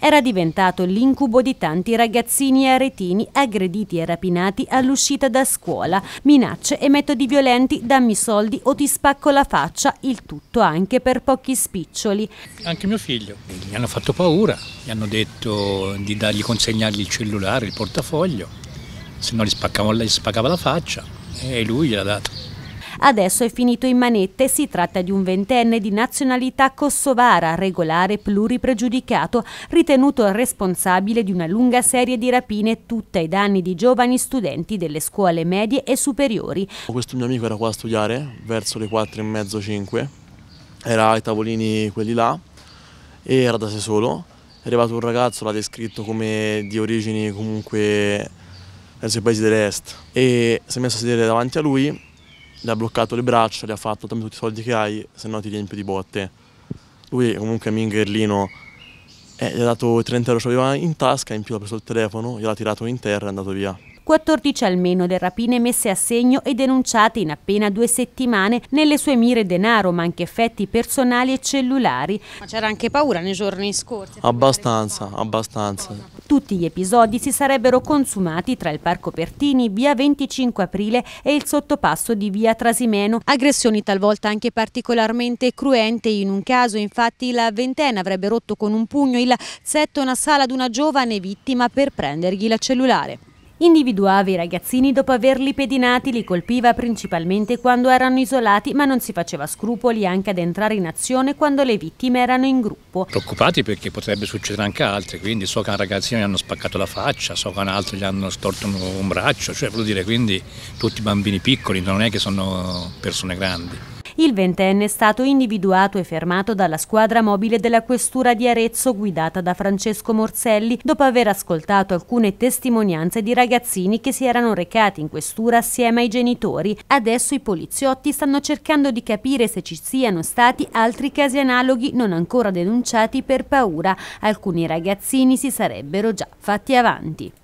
era diventato l'incubo di tanti ragazzini aretini aggrediti e rapinati all'uscita da scuola, minacce e metodi violenti, dammi soldi o ti spacco la faccia, il tutto anche per pochi spiccioli. Anche mio figlio, gli hanno fatto paura, gli hanno detto di dargli, consegnargli il cellulare, il portafoglio, se no gli, spaccava la faccia e lui gliel'ha dato. Adesso è finito in manette, si tratta di un ventenne di nazionalità kosovara, regolare pluripregiudicato, ritenuto responsabile di una lunga serie di rapine, tutte ai danni di giovani studenti delle scuole medie e superiori. Questo mio amico era qua a studiare, verso le 4 e mezzo 5, era ai tavolini quelli là, e era da sé solo. È arrivato un ragazzo, l'ha descritto come di origini comunque verso i paesi dell'est e si è messo a sedere davanti a lui le ha bloccato le braccia, le ha fatto dammi tutti i soldi che hai, se no ti riempio di botte. Lui comunque mingherlino eh, gli ha dato 30 euro che aveva in tasca, in più ha preso il telefono, gliel'ha tirato in terra e è andato via. 14 almeno le rapine messe a segno e denunciate in appena due settimane nelle sue mire denaro ma anche effetti personali e cellulari. Ma c'era anche paura nei giorni scorsi? Abbastanza, abbastanza. Tutti gli episodi si sarebbero consumati tra il Parco Pertini, via 25 aprile e il sottopasso di via Trasimeno. Aggressioni talvolta anche particolarmente cruente. In un caso infatti la ventena avrebbe rotto con un pugno il setto una sala ad una giovane vittima per prendergli la cellulare. Individuava i ragazzini dopo averli pedinati, li colpiva principalmente quando erano isolati, ma non si faceva scrupoli anche ad entrare in azione quando le vittime erano in gruppo. Preoccupati perché potrebbe succedere anche altri, quindi so che a un ragazzino gli hanno spaccato la faccia, so che a un altro gli hanno storto un braccio, cioè voglio dire, quindi tutti bambini piccoli, non è che sono persone grandi. Il ventenne è stato individuato e fermato dalla squadra mobile della Questura di Arezzo guidata da Francesco Morselli dopo aver ascoltato alcune testimonianze di ragazzini che si erano recati in questura assieme ai genitori. Adesso i poliziotti stanno cercando di capire se ci siano stati altri casi analoghi non ancora denunciati per paura. Alcuni ragazzini si sarebbero già fatti avanti.